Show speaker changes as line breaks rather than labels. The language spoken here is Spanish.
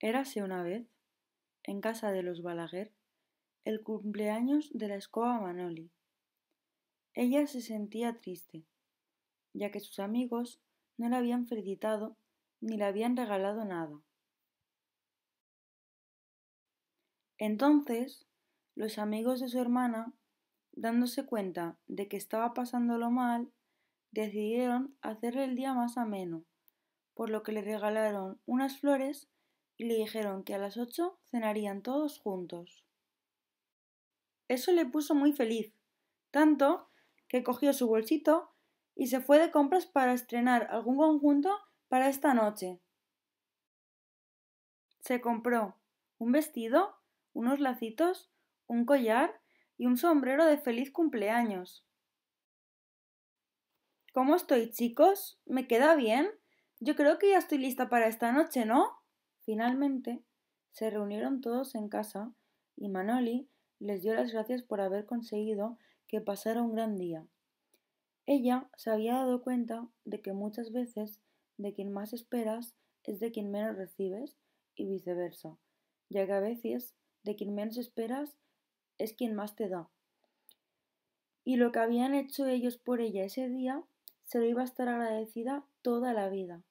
Érase una vez, en casa de los Balaguer, el cumpleaños de la escoba Manoli. Ella se sentía triste, ya que sus amigos no la habían felicitado ni le habían regalado nada. Entonces, los amigos de su hermana, dándose cuenta de que estaba pasándolo mal, decidieron hacerle el día más ameno, por lo que le regalaron unas flores y le dijeron que a las ocho cenarían todos juntos. Eso le puso muy feliz, tanto que cogió su bolsito y se fue de compras para estrenar algún conjunto para esta noche. Se compró un vestido, unos lacitos, un collar y un sombrero de feliz cumpleaños. ¿Cómo estoy, chicos? ¿Me queda bien? Yo creo que ya estoy lista para esta noche, ¿no? Finalmente, se reunieron todos en casa y Manoli les dio las gracias por haber conseguido que pasara un gran día. Ella se había dado cuenta de que muchas veces de quien más esperas es de quien menos recibes y viceversa, ya que a veces de quien menos esperas es quien más te da. Y lo que habían hecho ellos por ella ese día se lo iba a estar agradecida toda la vida.